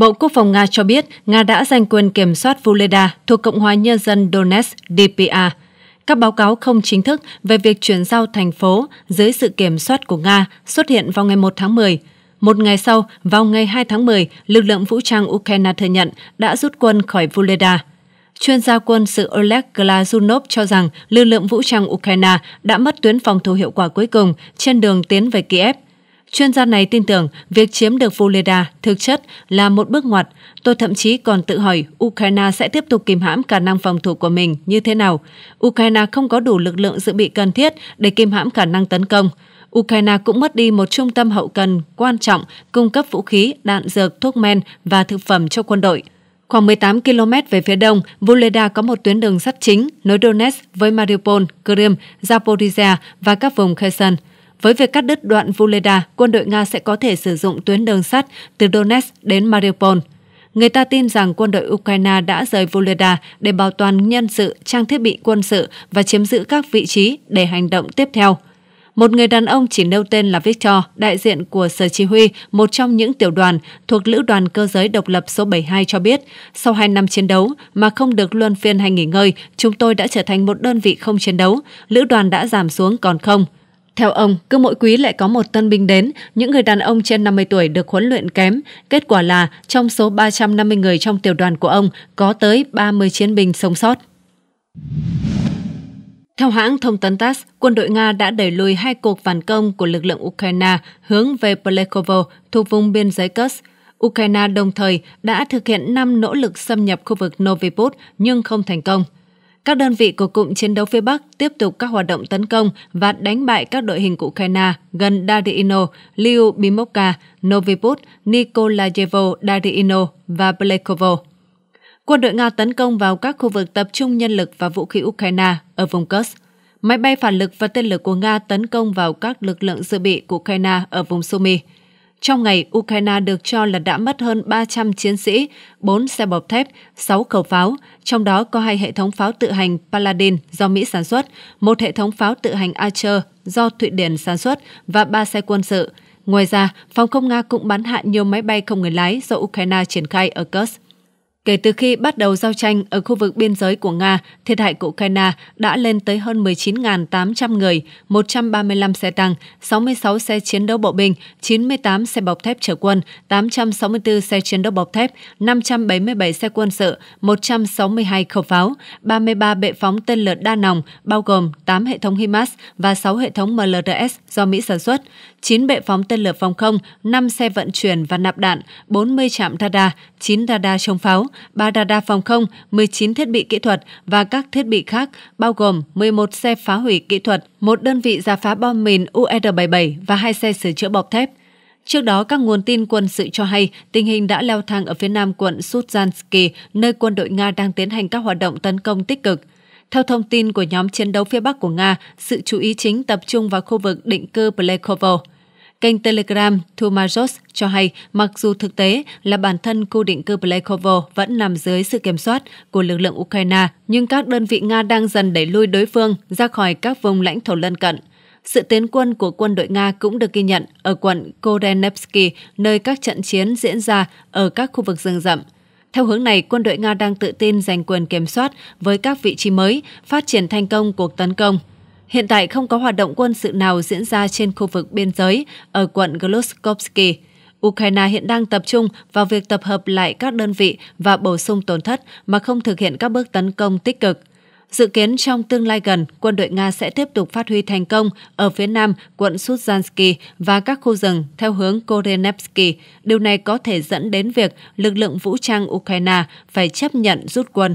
Bộ Quốc phòng Nga cho biết Nga đã giành quyền kiểm soát Vuleda thuộc Cộng hòa Nhân dân Donetsk DPA. Các báo cáo không chính thức về việc chuyển giao thành phố dưới sự kiểm soát của Nga xuất hiện vào ngày 1 tháng 10. Một ngày sau, vào ngày 2 tháng 10, lực lượng vũ trang Ukraine thừa nhận đã rút quân khỏi Vuleda. Chuyên gia quân sự Oleg Glazunov cho rằng lực lượng vũ trang Ukraine đã mất tuyến phòng thủ hiệu quả cuối cùng trên đường tiến về Kiev – Chuyên gia này tin tưởng việc chiếm được Voleda thực chất là một bước ngoặt. Tôi thậm chí còn tự hỏi Ukraine sẽ tiếp tục kìm hãm khả năng phòng thủ của mình như thế nào. Ukraine không có đủ lực lượng dự bị cần thiết để kìm hãm khả năng tấn công. Ukraine cũng mất đi một trung tâm hậu cần quan trọng cung cấp vũ khí, đạn dược, thuốc men và thực phẩm cho quân đội. Khoảng 18 km về phía đông, Voleda có một tuyến đường sắt chính nối Donetsk với Mariupol, Crimea, Zaporizhia và các vùng Kherson. Với việc cắt đứt đoạn Vuleda, quân đội Nga sẽ có thể sử dụng tuyến đường sắt từ Donetsk đến Mariupol. Người ta tin rằng quân đội Ukraine đã rời Voleda để bảo toàn nhân sự, trang thiết bị quân sự và chiếm giữ các vị trí để hành động tiếp theo. Một người đàn ông chỉ nêu tên là Victor, đại diện của Sở Chỉ huy, một trong những tiểu đoàn thuộc Lữ đoàn Cơ giới Độc lập số 72 cho biết, sau 2 năm chiến đấu mà không được luân phiên hay nghỉ ngơi, chúng tôi đã trở thành một đơn vị không chiến đấu, Lữ đoàn đã giảm xuống còn không. Theo ông, cứ mỗi quý lại có một tân binh đến, những người đàn ông trên 50 tuổi được huấn luyện kém. Kết quả là trong số 350 người trong tiểu đoàn của ông có tới 30 chiến binh sống sót. Theo hãng thông tấn TASS, quân đội Nga đã đẩy lùi hai cuộc phản công của lực lượng Ukraine hướng về Plekovo thuộc vùng biên giới Kursk. Ukraine đồng thời đã thực hiện 5 nỗ lực xâm nhập khu vực Noviput nhưng không thành công – các đơn vị của cụm chiến đấu phía Bắc tiếp tục các hoạt động tấn công và đánh bại các đội hình của Ukraine gần Dardino, Lyubimovka, Noviput, Nikolayevo, Dardino và Plekovo. Quân đội Nga tấn công vào các khu vực tập trung nhân lực và vũ khí Ukraine ở vùng Kursk. Máy bay phản lực và tên lửa của Nga tấn công vào các lực lượng dự bị của Ukraine ở vùng Sumy. Trong ngày, Ukraine được cho là đã mất hơn 300 chiến sĩ, 4 xe bọc thép, 6 khẩu pháo, trong đó có hai hệ thống pháo tự hành Paladin do Mỹ sản xuất, một hệ thống pháo tự hành Archer do Thụy Điển sản xuất và ba xe quân sự. Ngoài ra, phòng không Nga cũng bắn hạ nhiều máy bay không người lái do Ukraine triển khai ở Kursk. Kể từ khi bắt đầu giao tranh ở khu vực biên giới của Nga, thiệt hại của Ukraine đã lên tới hơn 19.800 người, 135 xe tăng, 66 xe chiến đấu bộ binh, 98 xe bọc thép chở quân, 864 xe chiến đấu bọc thép, 577 xe quân sự, 162 khẩu pháo, 33 bệ phóng tên lửa đa nòng, bao gồm 8 hệ thống HIMARS và 6 hệ thống MLRS do Mỹ sản xuất, 9 bệ phóng tên lửa phòng không, 5 xe vận chuyển và nạp đạn, 40 trạm radar, 9 radar chống pháo, 3 radar phòng không, 19 thiết bị kỹ thuật và các thiết bị khác, bao gồm 11 xe phá hủy kỹ thuật, một đơn vị giả phá bom mìn UR-77 và hai xe sửa chữa bọc thép. Trước đó, các nguồn tin quân sự cho hay tình hình đã leo thang ở phía nam quận Sutjansky, nơi quân đội Nga đang tiến hành các hoạt động tấn công tích cực. Theo thông tin của nhóm chiến đấu phía Bắc của Nga, sự chú ý chính tập trung vào khu vực định cư Plekovo. Kênh Telegram Thumajos cho hay mặc dù thực tế là bản thân khu định cư Plekovo vẫn nằm dưới sự kiểm soát của lực lượng Ukraine, nhưng các đơn vị Nga đang dần đẩy lui đối phương ra khỏi các vùng lãnh thổ lân cận. Sự tiến quân của quân đội Nga cũng được ghi nhận ở quận Korenevsky, nơi các trận chiến diễn ra ở các khu vực rừng rậm. Theo hướng này, quân đội Nga đang tự tin giành quyền kiểm soát với các vị trí mới, phát triển thành công cuộc tấn công hiện tại không có hoạt động quân sự nào diễn ra trên khu vực biên giới ở quận Gloskovsky. Ukraine hiện đang tập trung vào việc tập hợp lại các đơn vị và bổ sung tổn thất mà không thực hiện các bước tấn công tích cực. Dự kiến trong tương lai gần, quân đội Nga sẽ tiếp tục phát huy thành công ở phía nam quận Suzhansky và các khu rừng theo hướng Korenevsky. Điều này có thể dẫn đến việc lực lượng vũ trang Ukraine phải chấp nhận rút quân.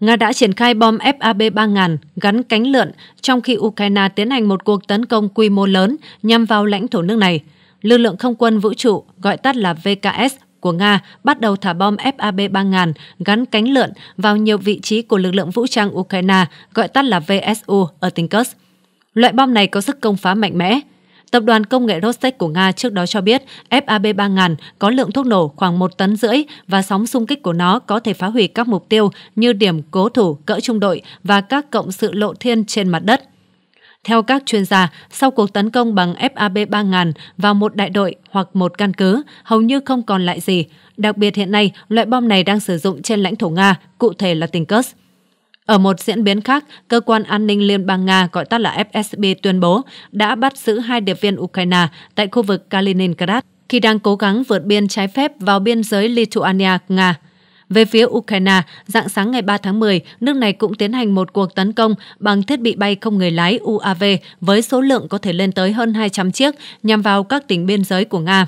Nga đã triển khai bom FAB-3000 gắn cánh lợn, trong khi Ukraine tiến hành một cuộc tấn công quy mô lớn nhằm vào lãnh thổ nước này. Lực lượng không quân vũ trụ, gọi tắt là VKS, của Nga bắt đầu thả bom FAB-3000 gắn cánh lợn vào nhiều vị trí của lực lượng vũ trang Ukraine, gọi tắt là VSU ở tỉnh Kursk. Loại bom này có sức công phá mạnh mẽ, Tập đoàn công nghệ Rostec của Nga trước đó cho biết FAB 3000 có lượng thuốc nổ khoảng 1 tấn rưỡi và sóng xung kích của nó có thể phá hủy các mục tiêu như điểm cố thủ cỡ trung đội và các cộng sự lộ thiên trên mặt đất. Theo các chuyên gia, sau cuộc tấn công bằng FAB 3000 vào một đại đội hoặc một căn cứ, hầu như không còn lại gì. Đặc biệt hiện nay, loại bom này đang sử dụng trên lãnh thổ Nga, cụ thể là tỉnh Kursk. Ở một diễn biến khác, cơ quan an ninh Liên bang Nga gọi tắt là FSB tuyên bố đã bắt giữ hai điệp viên Ukraine tại khu vực Kaliningrad khi đang cố gắng vượt biên trái phép vào biên giới Lithuania-Nga. Về phía Ukraine, dạng sáng ngày 3 tháng 10, nước này cũng tiến hành một cuộc tấn công bằng thiết bị bay không người lái UAV với số lượng có thể lên tới hơn 200 chiếc nhằm vào các tỉnh biên giới của Nga.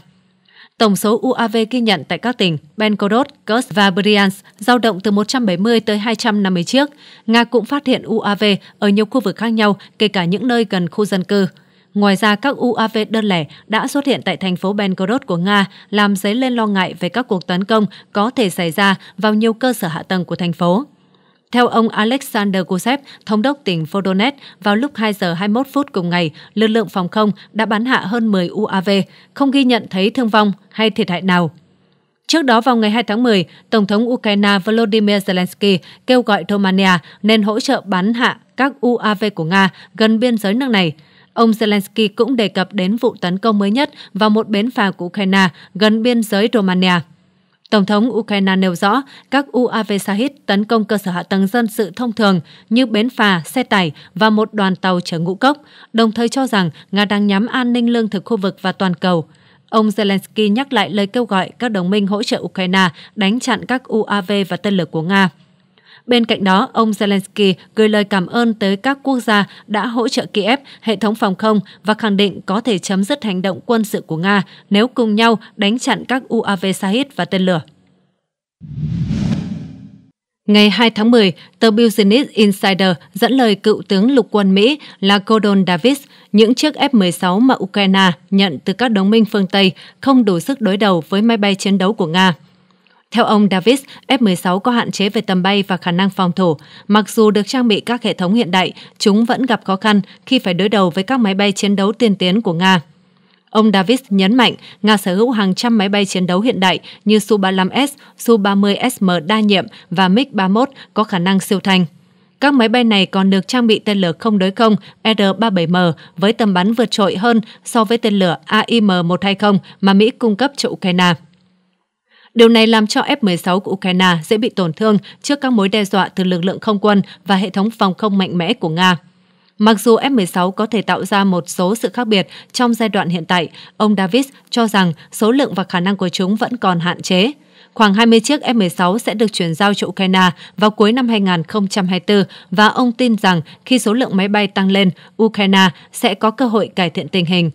Tổng số UAV ghi nhận tại các tỉnh Benkodot, Kurs và Bryansk giao động từ 170 tới 250 chiếc. Nga cũng phát hiện UAV ở nhiều khu vực khác nhau, kể cả những nơi gần khu dân cư. Ngoài ra, các UAV đơn lẻ đã xuất hiện tại thành phố Belgorod của Nga, làm dấy lên lo ngại về các cuộc tấn công có thể xảy ra vào nhiều cơ sở hạ tầng của thành phố. Theo ông Alexander Gusev, thống đốc tỉnh Vodonet, vào lúc 2 giờ 21 phút cùng ngày, lực lượng phòng không đã bắn hạ hơn 10 UAV, không ghi nhận thấy thương vong hay thiệt hại nào. Trước đó vào ngày 2 tháng 10, Tổng thống Ukraine Volodymyr Zelensky kêu gọi Romania nên hỗ trợ bắn hạ các UAV của Nga gần biên giới nước này. Ông Zelensky cũng đề cập đến vụ tấn công mới nhất vào một bến phà của Ukraine gần biên giới Romania. Tổng thống Ukraine nêu rõ các UAV Shahid tấn công cơ sở hạ tầng dân sự thông thường như bến phà, xe tải và một đoàn tàu chở ngũ cốc, đồng thời cho rằng Nga đang nhắm an ninh lương thực khu vực và toàn cầu. Ông Zelensky nhắc lại lời kêu gọi các đồng minh hỗ trợ Ukraine đánh chặn các UAV và tên lửa của Nga. Bên cạnh đó, ông Zelensky gửi lời cảm ơn tới các quốc gia đã hỗ trợ Kiev, hệ thống phòng không và khẳng định có thể chấm dứt hành động quân sự của Nga nếu cùng nhau đánh chặn các UAV Shahid và tên lửa. Ngày 2 tháng 10, tờ Business Insider dẫn lời cựu tướng lục quân Mỹ là Gordon Davis, những chiếc F-16 mà Ukraine nhận từ các đồng minh phương Tây không đủ sức đối đầu với máy bay chiến đấu của Nga. Theo ông Davis, F-16 có hạn chế về tầm bay và khả năng phòng thủ. Mặc dù được trang bị các hệ thống hiện đại, chúng vẫn gặp khó khăn khi phải đối đầu với các máy bay chiến đấu tiên tiến của Nga. Ông Davis nhấn mạnh Nga sở hữu hàng trăm máy bay chiến đấu hiện đại như Su-35S, Su-30SM đa nhiệm và MiG-31 có khả năng siêu thanh. Các máy bay này còn được trang bị tên lửa không đối không R-37M với tầm bắn vượt trội hơn so với tên lửa AIM-120 mà Mỹ cung cấp cho Ukraine. Điều này làm cho F-16 của Ukraine dễ bị tổn thương trước các mối đe dọa từ lực lượng không quân và hệ thống phòng không mạnh mẽ của Nga. Mặc dù F-16 có thể tạo ra một số sự khác biệt trong giai đoạn hiện tại, ông Davis cho rằng số lượng và khả năng của chúng vẫn còn hạn chế. Khoảng 20 chiếc F-16 sẽ được chuyển giao cho Ukraine vào cuối năm 2024 và ông tin rằng khi số lượng máy bay tăng lên, Ukraine sẽ có cơ hội cải thiện tình hình.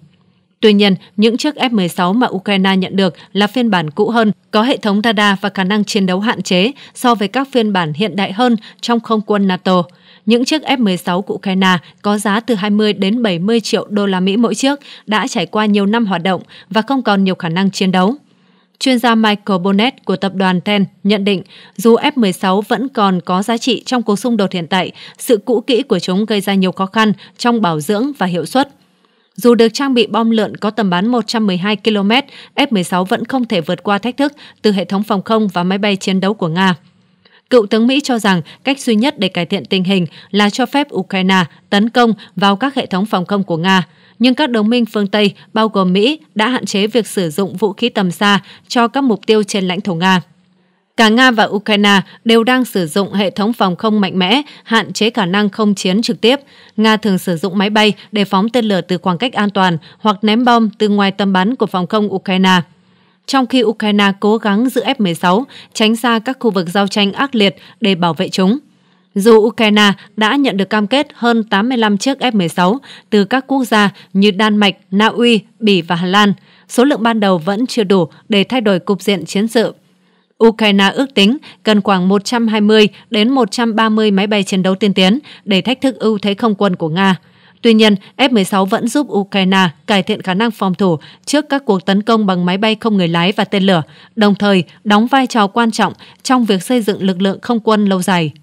Tuy nhiên, những chiếc F-16 mà Ukraine nhận được là phiên bản cũ hơn, có hệ thống radar và khả năng chiến đấu hạn chế so với các phiên bản hiện đại hơn trong không quân NATO. Những chiếc F-16 của Ukraine có giá từ 20 đến 70 triệu đô la Mỹ mỗi chiếc, đã trải qua nhiều năm hoạt động và không còn nhiều khả năng chiến đấu. Chuyên gia Michael Bonnet của tập đoàn TEN nhận định, dù F-16 vẫn còn có giá trị trong cuộc xung đột hiện tại, sự cũ kỹ của chúng gây ra nhiều khó khăn trong bảo dưỡng và hiệu suất. Dù được trang bị bom lượn có tầm bắn 112 km, F-16 vẫn không thể vượt qua thách thức từ hệ thống phòng không và máy bay chiến đấu của Nga. Cựu tướng Mỹ cho rằng cách duy nhất để cải thiện tình hình là cho phép Ukraine tấn công vào các hệ thống phòng không của Nga. Nhưng các đồng minh phương Tây, bao gồm Mỹ, đã hạn chế việc sử dụng vũ khí tầm xa cho các mục tiêu trên lãnh thổ Nga. Cả Nga và Ukraine đều đang sử dụng hệ thống phòng không mạnh mẽ, hạn chế khả năng không chiến trực tiếp. Nga thường sử dụng máy bay để phóng tên lửa từ khoảng cách an toàn hoặc ném bom từ ngoài tầm bắn của phòng không Ukraine. Trong khi Ukraine cố gắng giữ F-16 tránh xa các khu vực giao tranh ác liệt để bảo vệ chúng. Dù Ukraine đã nhận được cam kết hơn 85 chiếc F-16 từ các quốc gia như Đan Mạch, Na Uy, Bỉ và Hà Lan, số lượng ban đầu vẫn chưa đủ để thay đổi cục diện chiến sự. Ukraine ước tính cần khoảng 120 đến 130 máy bay chiến đấu tiên tiến để thách thức ưu thế không quân của Nga. Tuy nhiên, F-16 vẫn giúp Ukraine cải thiện khả năng phòng thủ trước các cuộc tấn công bằng máy bay không người lái và tên lửa, đồng thời đóng vai trò quan trọng trong việc xây dựng lực lượng không quân lâu dài.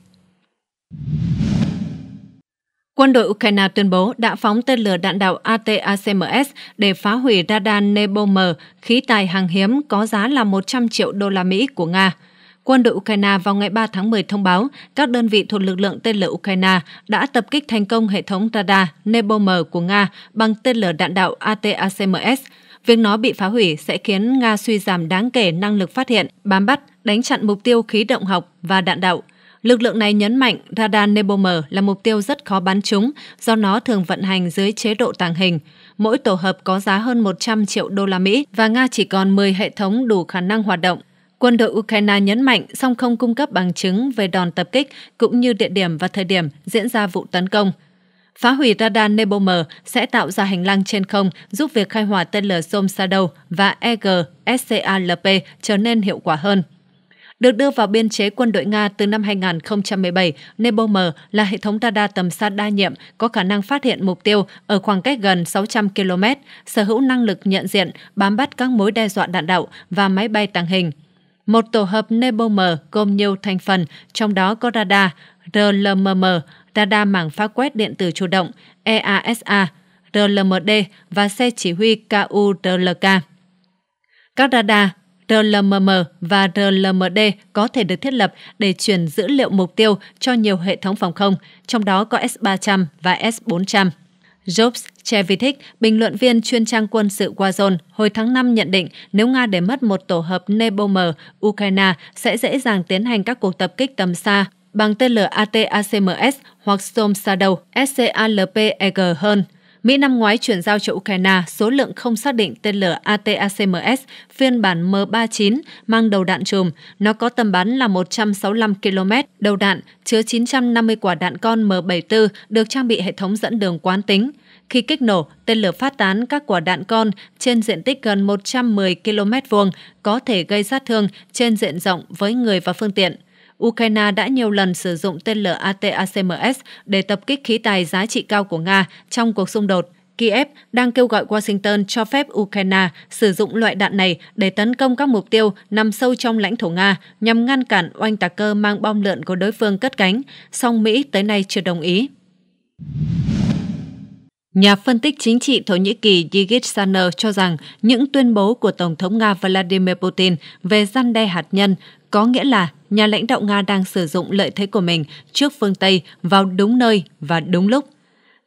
Quân đội Ukraine tuyên bố đã phóng tên lửa đạn đạo ATACMS để phá hủy radar Nebom, khí tài hàng hiếm có giá là 100 triệu đô la Mỹ của Nga. Quân đội Ukraine vào ngày 3 tháng 10 thông báo các đơn vị thuộc lực lượng tên lửa Ukraine đã tập kích thành công hệ thống radar Nebom của Nga bằng tên lửa đạn đạo ATACMS. Việc nó bị phá hủy sẽ khiến Nga suy giảm đáng kể năng lực phát hiện, bám bắt, đánh chặn mục tiêu khí động học và đạn đạo Lực lượng này nhấn mạnh radar Nebomer là mục tiêu rất khó bắn trúng do nó thường vận hành dưới chế độ tàng hình. Mỗi tổ hợp có giá hơn 100 triệu đô la Mỹ và Nga chỉ còn 10 hệ thống đủ khả năng hoạt động. Quân đội Ukraine nhấn mạnh song không cung cấp bằng chứng về đòn tập kích cũng như địa điểm và thời điểm diễn ra vụ tấn công. Phá hủy radar Nebomer sẽ tạo ra hành lang trên không giúp việc khai hỏa tên lửa Storm Shadow và EG-SCALP trở nên hiệu quả hơn. Được đưa vào biên chế quân đội Nga từ năm 2017, Nebom là hệ thống radar tầm xa đa nhiệm có khả năng phát hiện mục tiêu ở khoảng cách gần 600 km, sở hữu năng lực nhận diện, bám bắt các mối đe dọa đạn đạo và máy bay tàng hình. Một tổ hợp Nebom gồm nhiều thành phần, trong đó có radar, RLMM, radar mảng phá quét điện tử chủ động, EASA, RLMD và xe chỉ huy KURLK. Các radar RLMM và RLMD có thể được thiết lập để chuyển dữ liệu mục tiêu cho nhiều hệ thống phòng không, trong đó có S-300 và S-400. Jobs Chevitik, bình luận viên chuyên trang quân sự Wazone, hồi tháng 5 nhận định nếu Nga để mất một tổ hợp Nebom, Ukraine sẽ dễ dàng tiến hành các cuộc tập kích tầm xa bằng tên lửa ATACMS hoặc Storm Shadow SCALP-EG hơn – Mỹ năm ngoái chuyển giao cho Ukraine số lượng không xác định tên lửa ATACMS phiên bản M39 mang đầu đạn chùm. Nó có tầm bắn là 165 km, đầu đạn chứa 950 quả đạn con M74 được trang bị hệ thống dẫn đường quán tính. Khi kích nổ, tên lửa phát tán các quả đạn con trên diện tích gần 110 km vuông có thể gây sát thương trên diện rộng với người và phương tiện. Ukraine đã nhiều lần sử dụng tên lửa ATACMS để tập kích khí tài giá trị cao của Nga trong cuộc xung đột. Kiev đang kêu gọi Washington cho phép Ukraine sử dụng loại đạn này để tấn công các mục tiêu nằm sâu trong lãnh thổ Nga nhằm ngăn cản oanh tạc cơ mang bom lượn của đối phương cất cánh, song Mỹ tới nay chưa đồng ý. Nhà phân tích chính trị Thổ Nhĩ Kỳ Yigit Saner cho rằng những tuyên bố của Tổng thống Nga Vladimir Putin về gian đe hạt nhân có nghĩa là nhà lãnh đạo Nga đang sử dụng lợi thế của mình trước phương Tây vào đúng nơi và đúng lúc.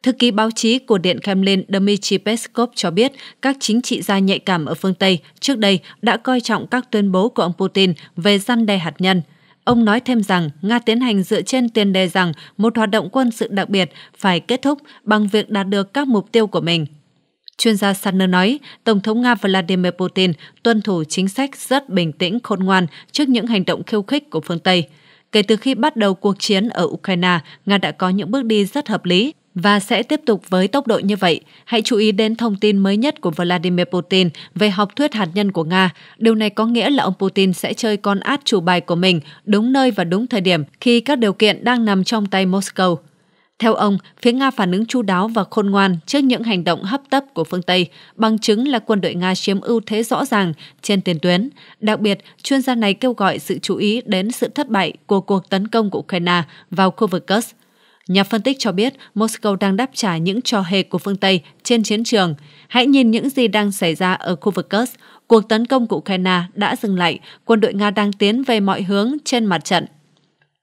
Thư ký báo chí của Điện Kremlin Dmitry Peskov cho biết các chính trị gia nhạy cảm ở phương Tây trước đây đã coi trọng các tuyên bố của ông Putin về răn đe hạt nhân. Ông nói thêm rằng Nga tiến hành dựa trên tiền đề rằng một hoạt động quân sự đặc biệt phải kết thúc bằng việc đạt được các mục tiêu của mình. Chuyên gia Sandner nói, Tổng thống Nga Vladimir Putin tuân thủ chính sách rất bình tĩnh, khôn ngoan trước những hành động khiêu khích của phương Tây. Kể từ khi bắt đầu cuộc chiến ở Ukraine, Nga đã có những bước đi rất hợp lý và sẽ tiếp tục với tốc độ như vậy. Hãy chú ý đến thông tin mới nhất của Vladimir Putin về học thuyết hạt nhân của Nga. Điều này có nghĩa là ông Putin sẽ chơi con át chủ bài của mình đúng nơi và đúng thời điểm khi các điều kiện đang nằm trong tay Moscow. Theo ông, phía Nga phản ứng chu đáo và khôn ngoan trước những hành động hấp tấp của phương Tây, bằng chứng là quân đội Nga chiếm ưu thế rõ ràng trên tiền tuyến. Đặc biệt, chuyên gia này kêu gọi sự chú ý đến sự thất bại của cuộc tấn công của Ukraine vào khu vực Kursk. Nhà phân tích cho biết Moscow đang đáp trả những trò hề của phương Tây trên chiến trường. Hãy nhìn những gì đang xảy ra ở khu vực Kursk. Cuộc tấn công của Ukraine đã dừng lại, quân đội Nga đang tiến về mọi hướng trên mặt trận.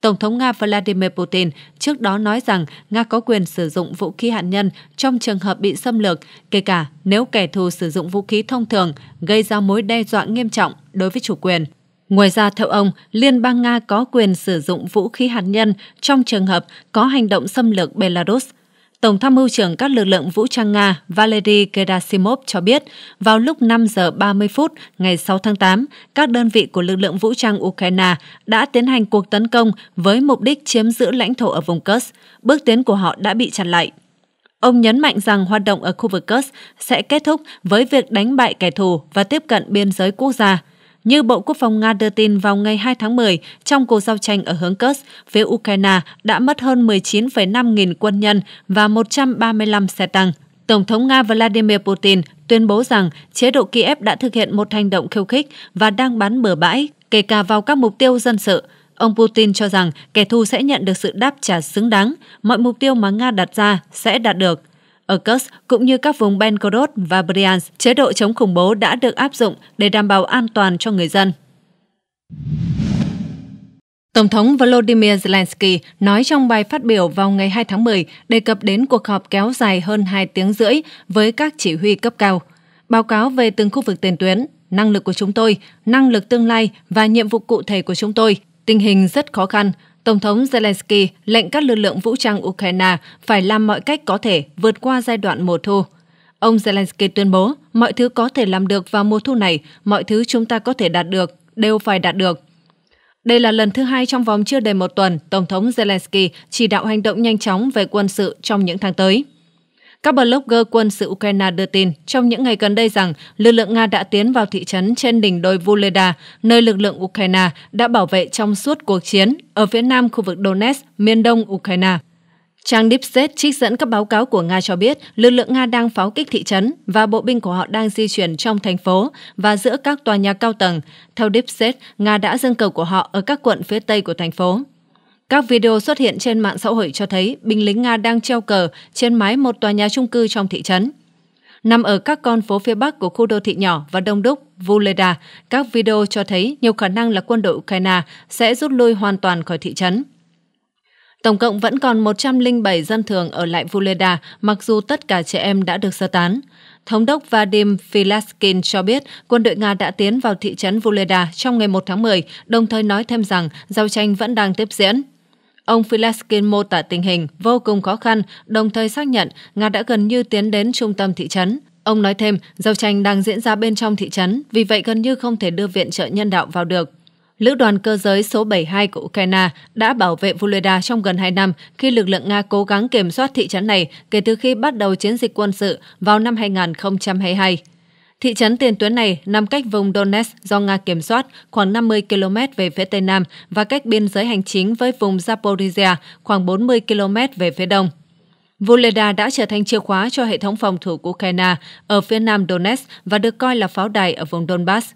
Tổng thống Nga Vladimir Putin trước đó nói rằng Nga có quyền sử dụng vũ khí hạt nhân trong trường hợp bị xâm lược, kể cả nếu kẻ thù sử dụng vũ khí thông thường gây ra mối đe dọa nghiêm trọng đối với chủ quyền. Ngoài ra, theo ông, Liên bang Nga có quyền sử dụng vũ khí hạt nhân trong trường hợp có hành động xâm lược Belarus – Tổng tham mưu trưởng các lực lượng vũ trang Nga Valery Gerasimov cho biết, vào lúc 5 giờ 30 phút ngày 6 tháng 8, các đơn vị của lực lượng vũ trang Ukraine đã tiến hành cuộc tấn công với mục đích chiếm giữ lãnh thổ ở vùng Kursk. Bước tiến của họ đã bị chặn lại. Ông nhấn mạnh rằng hoạt động ở khu vực Kursk sẽ kết thúc với việc đánh bại kẻ thù và tiếp cận biên giới quốc gia – như Bộ Quốc phòng Nga đưa tin vào ngày 2 tháng 10, trong cuộc giao tranh ở hướng Kursk, phía Ukraine đã mất hơn 19,5 nghìn quân nhân và 135 xe tăng. Tổng thống Nga Vladimir Putin tuyên bố rằng chế độ Kiev đã thực hiện một hành động khiêu khích và đang bắn bừa bãi, kể cả vào các mục tiêu dân sự. Ông Putin cho rằng kẻ thù sẽ nhận được sự đáp trả xứng đáng, mọi mục tiêu mà Nga đặt ra sẽ đạt được. Ở Kursk cũng như các vùng Belgorod và Bryansk, chế độ chống khủng bố đã được áp dụng để đảm bảo an toàn cho người dân. Tổng thống Volodymyr Zelensky nói trong bài phát biểu vào ngày 2 tháng 10 đề cập đến cuộc họp kéo dài hơn 2 tiếng rưỡi với các chỉ huy cấp cao. Báo cáo về từng khu vực tiền tuyến, năng lực của chúng tôi, năng lực tương lai và nhiệm vụ cụ thể của chúng tôi. Tình hình rất khó khăn, Tổng thống Zelensky lệnh các lực lượng vũ trang Ukraine phải làm mọi cách có thể vượt qua giai đoạn mùa thu. Ông Zelensky tuyên bố, mọi thứ có thể làm được vào mùa thu này, mọi thứ chúng ta có thể đạt được, đều phải đạt được. Đây là lần thứ hai trong vòng chưa đầy một tuần, Tổng thống Zelensky chỉ đạo hành động nhanh chóng về quân sự trong những tháng tới. Các blogger quân sự Ukraine đưa tin trong những ngày gần đây rằng lực lượng Nga đã tiến vào thị trấn trên đỉnh đồi Vuleda, nơi lực lượng Ukraine đã bảo vệ trong suốt cuộc chiến ở phía nam khu vực Donetsk, miền đông Ukraine. Trang Deep State trích dẫn các báo cáo của Nga cho biết lực lượng Nga đang pháo kích thị trấn và bộ binh của họ đang di chuyển trong thành phố và giữa các tòa nhà cao tầng. Theo Deep State, Nga đã dâng cầu của họ ở các quận phía tây của thành phố. Các video xuất hiện trên mạng xã hội cho thấy binh lính Nga đang treo cờ trên mái một tòa nhà trung cư trong thị trấn. Nằm ở các con phố phía bắc của khu đô thị nhỏ và đông đúc Vuleda, các video cho thấy nhiều khả năng là quân đội Ukraine sẽ rút lui hoàn toàn khỏi thị trấn. Tổng cộng vẫn còn 107 dân thường ở lại Vuleda, mặc dù tất cả trẻ em đã được sơ tán. Thống đốc Vadim Filaskin cho biết quân đội Nga đã tiến vào thị trấn Vuleda trong ngày 1 tháng 10, đồng thời nói thêm rằng giao tranh vẫn đang tiếp diễn. Ông Filaskin mô tả tình hình vô cùng khó khăn, đồng thời xác nhận Nga đã gần như tiến đến trung tâm thị trấn. Ông nói thêm, giao tranh đang diễn ra bên trong thị trấn, vì vậy gần như không thể đưa viện trợ nhân đạo vào được. Lữ đoàn cơ giới số 72 của Ukraine đã bảo vệ Volodya trong gần 2 năm khi lực lượng Nga cố gắng kiểm soát thị trấn này kể từ khi bắt đầu chiến dịch quân sự vào năm 2022. Thị trấn tiền tuyến này nằm cách vùng Donetsk do Nga kiểm soát khoảng 50 km về phía Tây Nam và cách biên giới hành chính với vùng Zaporizhia khoảng 40 km về phía Đông. Vuleda đã trở thành chìa khóa cho hệ thống phòng thủ của Ukraine ở phía nam Donetsk và được coi là pháo đài ở vùng Donbass.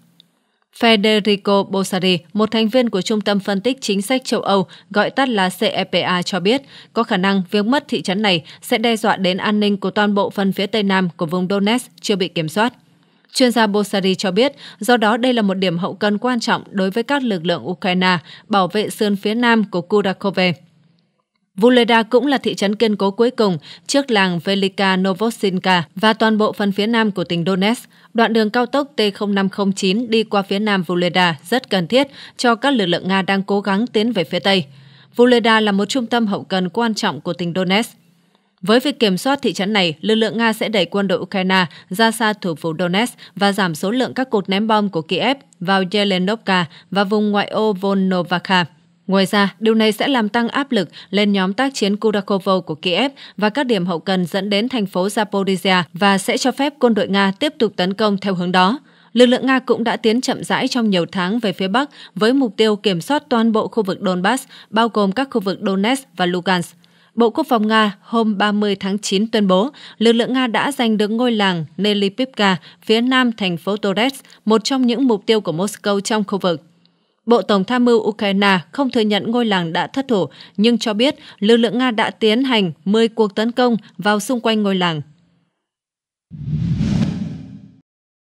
Federico Bosari, một thành viên của Trung tâm Phân tích Chính sách châu Âu, gọi tắt là CEPA cho biết, có khả năng việc mất thị trấn này sẽ đe dọa đến an ninh của toàn bộ phần phía Tây Nam của vùng Donetsk chưa bị kiểm soát. Chuyên gia Bosari cho biết, do đó đây là một điểm hậu cần quan trọng đối với các lực lượng Ukraine bảo vệ sườn phía nam của Kurakove. Vuleda cũng là thị trấn kiên cố cuối cùng trước làng Velika Novosinka và toàn bộ phần phía nam của tỉnh Donetsk. Đoạn đường cao tốc T0509 đi qua phía nam Vuleda rất cần thiết cho các lực lượng Nga đang cố gắng tiến về phía Tây. Vuleda là một trung tâm hậu cần quan trọng của tỉnh Donetsk. Với việc kiểm soát thị trấn này, lực lượng Nga sẽ đẩy quân đội Ukraine ra xa thủ phủ Donetsk và giảm số lượng các cột ném bom của Kiev vào Yelenovka và vùng ngoại ô Volnovakha. Ngoài ra, điều này sẽ làm tăng áp lực lên nhóm tác chiến Kurakovo của Kiev và các điểm hậu cần dẫn đến thành phố Zaporizhia và sẽ cho phép quân đội Nga tiếp tục tấn công theo hướng đó. Lực lượng Nga cũng đã tiến chậm rãi trong nhiều tháng về phía Bắc với mục tiêu kiểm soát toàn bộ khu vực Donbass, bao gồm các khu vực Donetsk và Lugansk. Bộ Quốc phòng Nga hôm 30 tháng 9 tuyên bố lực lượng Nga đã giành được ngôi làng Nelipivka phía nam thành phố Torres, một trong những mục tiêu của Moscow trong khu vực. Bộ Tổng tham mưu Ukraine không thừa nhận ngôi làng đã thất thủ, nhưng cho biết lực lượng Nga đã tiến hành 10 cuộc tấn công vào xung quanh ngôi làng.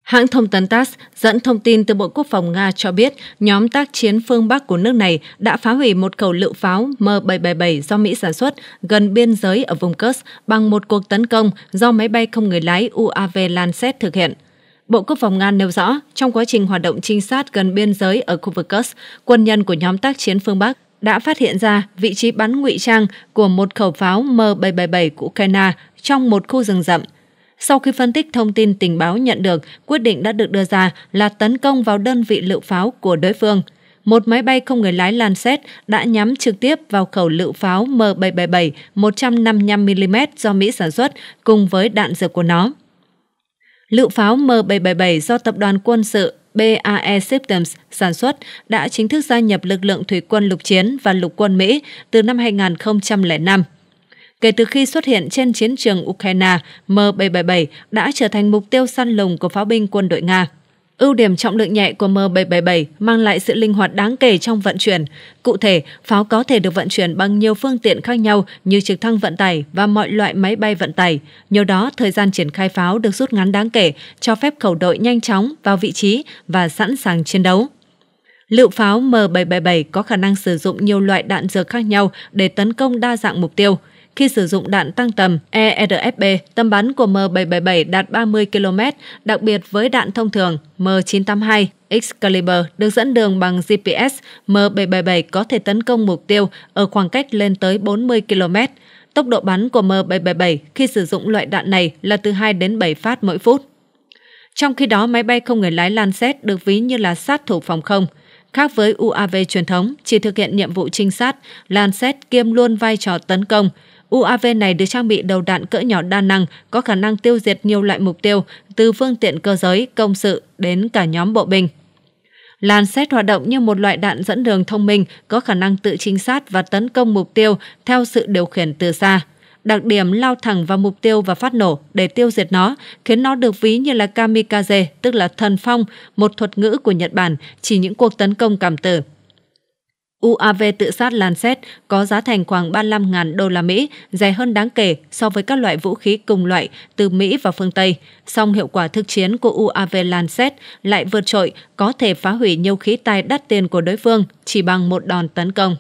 Hãng thông tấn TASS dẫn thông tin từ Bộ Quốc phòng Nga cho biết nhóm tác chiến phương Bắc của nước này đã phá hủy một khẩu lựu pháo M777 do Mỹ sản xuất gần biên giới ở vùng Kursk bằng một cuộc tấn công do máy bay không người lái UAV Lancet thực hiện. Bộ Quốc phòng Nga nêu rõ, trong quá trình hoạt động trinh sát gần biên giới ở khu vực Kursk, quân nhân của nhóm tác chiến phương Bắc đã phát hiện ra vị trí bắn ngụy trang của một khẩu pháo M777 của Ukraine trong một khu rừng rậm – sau khi phân tích thông tin tình báo nhận được, quyết định đã được đưa ra là tấn công vào đơn vị lựu pháo của đối phương. Một máy bay không người lái Lancet đã nhắm trực tiếp vào khẩu lựu pháo M777 155mm do Mỹ sản xuất cùng với đạn dược của nó. Lựu pháo M777 do Tập đoàn Quân sự BAE Systems sản xuất đã chính thức gia nhập lực lượng thủy quân lục chiến và lục quân Mỹ từ năm 2005. Kể từ khi xuất hiện trên chiến trường Ukraine, M777 đã trở thành mục tiêu săn lùng của pháo binh quân đội Nga. Ưu điểm trọng lượng nhẹ của M777 mang lại sự linh hoạt đáng kể trong vận chuyển. Cụ thể, pháo có thể được vận chuyển bằng nhiều phương tiện khác nhau như trực thăng vận tải và mọi loại máy bay vận tải. Nhờ đó, thời gian triển khai pháo được rút ngắn đáng kể, cho phép khẩu đội nhanh chóng vào vị trí và sẵn sàng chiến đấu. Lựu pháo M777 có khả năng sử dụng nhiều loại đạn dược khác nhau để tấn công đa dạng mục tiêu – khi sử dụng đạn tăng tầm ERFB, tầm bắn của M777 đạt 30 km, đặc biệt với đạn thông thường M982 Excalibur được dẫn đường bằng GPS, M777 có thể tấn công mục tiêu ở khoảng cách lên tới 40 km. Tốc độ bắn của M777 khi sử dụng loại đạn này là từ 2 đến 7 phát mỗi phút. Trong khi đó, máy bay không người lái Lancet được ví như là sát thủ phòng không. Khác với UAV truyền thống, chỉ thực hiện nhiệm vụ trinh sát, Lancet kiêm luôn vai trò tấn công. UAV này được trang bị đầu đạn cỡ nhỏ đa năng, có khả năng tiêu diệt nhiều loại mục tiêu, từ phương tiện cơ giới, công sự đến cả nhóm bộ binh. Làn Lancet hoạt động như một loại đạn dẫn đường thông minh, có khả năng tự trinh sát và tấn công mục tiêu theo sự điều khiển từ xa. Đặc điểm lao thẳng vào mục tiêu và phát nổ để tiêu diệt nó, khiến nó được ví như là kamikaze, tức là thần phong, một thuật ngữ của Nhật Bản, chỉ những cuộc tấn công cảm tử. UAV tự sát Lancet có giá thành khoảng 35.000 đô la Mỹ, rẻ hơn đáng kể so với các loại vũ khí cùng loại từ Mỹ và phương Tây. Song hiệu quả thực chiến của UAV Lancet lại vượt trội, có thể phá hủy nhiều khí tài đắt tiền của đối phương chỉ bằng một đòn tấn công.